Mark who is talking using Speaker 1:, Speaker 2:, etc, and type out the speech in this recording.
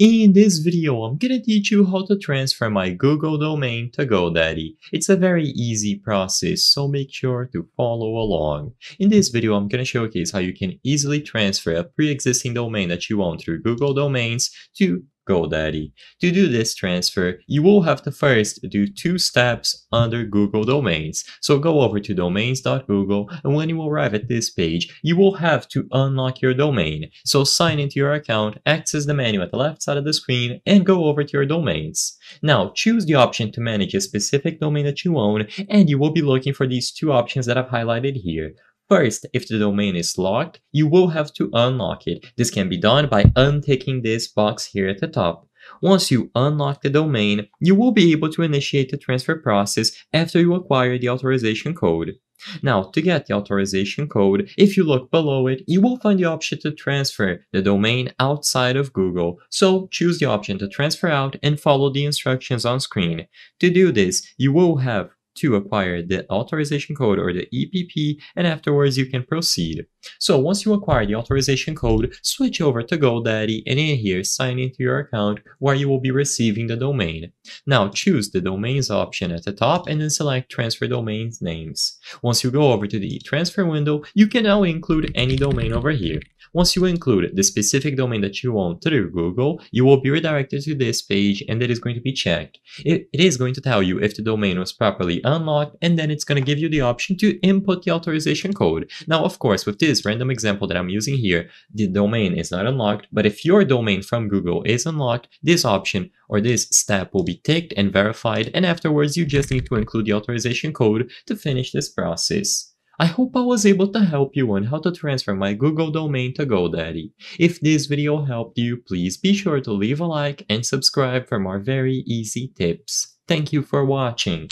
Speaker 1: In this video, I'm gonna teach you how to transfer my Google domain to GoDaddy. It's a very easy process, so make sure to follow along. In this video, I'm gonna showcase how you can easily transfer a pre-existing domain that you own through Google Domains to GoDaddy. To do this transfer, you will have to first do two steps under Google Domains. So go over to domains.google and when you arrive at this page, you will have to unlock your domain. So sign into your account, access the menu at the left side of the screen and go over to your domains. Now choose the option to manage a specific domain that you own and you will be looking for these two options that I've highlighted here. First, if the domain is locked, you will have to unlock it. This can be done by unticking this box here at the top. Once you unlock the domain, you will be able to initiate the transfer process after you acquire the authorization code. Now, to get the authorization code, if you look below it, you will find the option to transfer the domain outside of Google. So choose the option to transfer out and follow the instructions on screen. To do this, you will have to acquire the authorization code or the EPP, and afterwards you can proceed. So once you acquire the authorization code, switch over to GoDaddy and in here sign into your account where you will be receiving the domain. Now choose the domains option at the top and then select transfer domains names. Once you go over to the transfer window, you can now include any domain over here. Once you include the specific domain that you want through Google, you will be redirected to this page and it is going to be checked. It, it is going to tell you if the domain was properly unlocked and then it's going to give you the option to input the authorization code. Now of course with this this random example that I'm using here, the domain is not unlocked, but if your domain from Google is unlocked, this option or this step will be ticked and verified, and afterwards you just need to include the authorization code to finish this process. I hope I was able to help you on how to transfer my Google domain to GoDaddy. If this video helped you, please be sure to leave a like and subscribe for more very easy tips. Thank you for watching!